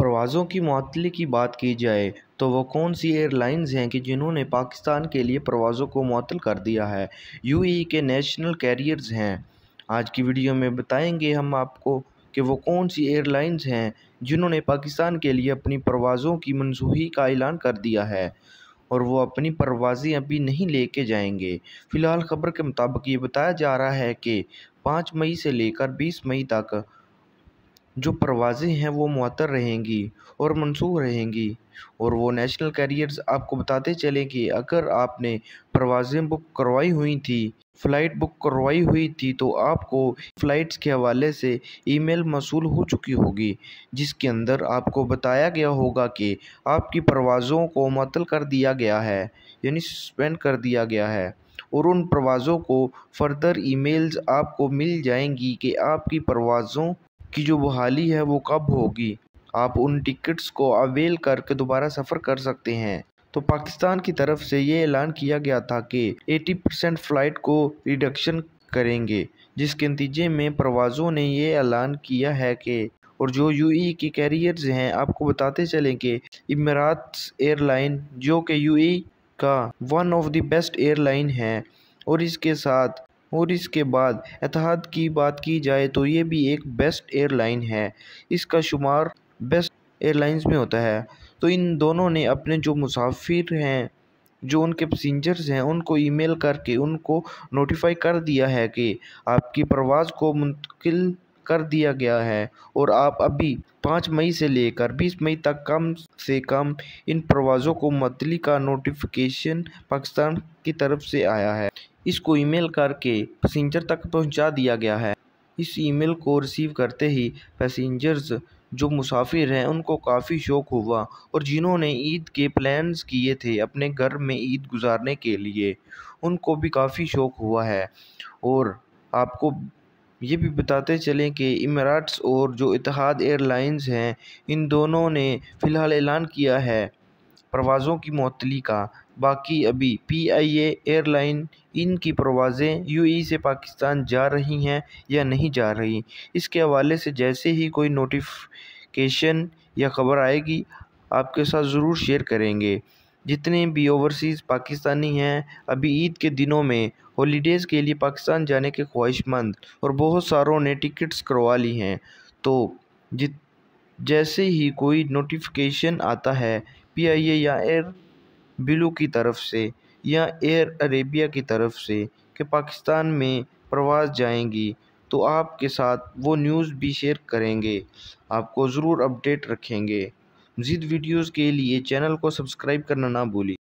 परवाज़ों की मतली की बात की जाए तो वो कौन सी एयरलाइंस हैं कि जिन्होंने पाकिस्तान के लिए परवाज़ों को मुअत्तल कर दिया है ई के नेशनल कैरियर्स हैं आज की वीडियो में बताएंगे हम आपको कि वो कौन सी एयरलाइंस हैं जिन्होंने पाकिस्तान के लिए अपनी परवाज़ों की मनसूही का ऐलान कर दिया है और वो अपनी परवाज़ें अभी नहीं लेके जाएंगे फ़िलहाल ख़बर के मुताबिक ये बताया जा रहा है कि पाँच मई से लेकर बीस मई तक जो परवाज़ें हैं वो मुतर रहेंगी और मंसूख रहेंगी और वो नेशनल कैरियर्स आपको बताते चलें कि अगर आपने परवाज़ें बुक करवाई हुई थी फ़्लाइट बुक करवाई हुई थी तो आपको फ़्लाइट्स के हवाले से ईमेल मौसूल हो चुकी होगी जिसके अंदर आपको बताया गया होगा कि आपकी परवाज़ों को मतल कर दिया गया है यानी सस्पेंड कर दिया गया है और उन परवाज़ों को फर्दर ईमेल्स आपको मिल जाएंगी कि आपकी परवाज़ों की जो बहाली है वो कब होगी आप उन टिकट्स को अवेल करके दोबारा सफ़र कर सकते हैं तो पाकिस्तान की तरफ से ये ऐलान किया गया था कि 80 परसेंट फ़्लाइट को रिडक्शन करेंगे जिसके नतीजे में प्रवाजों ने ये ऐलान किया है कि और जो यूएई के कैरियर्स हैं आपको बताते चलें कि इमरात एयरलाइन जो कि यूएई का one of the best airline है और इसके साथ और इसके बाद एतिहाद की बात की जाए तो ये भी एक बेस्ट एयरलाइन है इसका शुमार बेस्ट एयरलाइंस में होता है तो इन दोनों ने अपने जो मुसाफिर हैं जो उनके पैसेंजर्स हैं उनको ईमेल करके उनको नोटिफाई कर दिया है कि आपकी परवाज़ को मुंतकिल कर दिया गया है और आप अभी पाँच मई से लेकर बीस मई तक कम से कम इन प्रवाज़ों को मतली का नोटिफिकेशन पाकिस्तान की तरफ से आया है इसको ईमेल करके पैसेंजर तक पहुंचा दिया गया है इस ईमेल को रिसीव करते ही पैसेंजर्स जो मुसाफिर हैं उनको काफ़ी शौक हुआ और जिन्होंने ईद के प्लान्स किए थे अपने घर में ईद गुजारने के लिए उनको भी काफ़ी शौक हुआ है और आपको ये भी बताते चलें कि इमराट्स और जो इतिहाद एयरलाइंस हैं इन दोनों ने फ़िलहाल ऐलान किया है प्रवाज़ों की मअतली का बाकी अभी पीआईए एयरलाइन इन की यू यूएई से पाकिस्तान जा रही हैं या नहीं जा रही इसके हवाले से जैसे ही कोई नोटिफिकेशन या खबर आएगी आपके साथ ज़रूर शेयर करेंगे जितने भी ओवरसीज़ पाकिस्तानी हैं अभी ईद के दिनों में हॉलीडेज़ के लिए पाकिस्तान जाने के ख्वाहिशमंद और बहुत सारों ने टिकट्स करवा ली हैं तो जित जैसे ही कोई नोटिफिकेशन आता है पीआईए या एयर ब्लू की तरफ से या एयर अरेबिया की तरफ से कि पाकिस्तान में प्रवास जाएंगी तो आपके साथ वो न्यूज़ भी शेयर करेंगे आपको ज़रूर अपडेट रखेंगे मज़ीद वीडियोज़ के लिए चैनल को सब्सक्राइब करना ना भूलें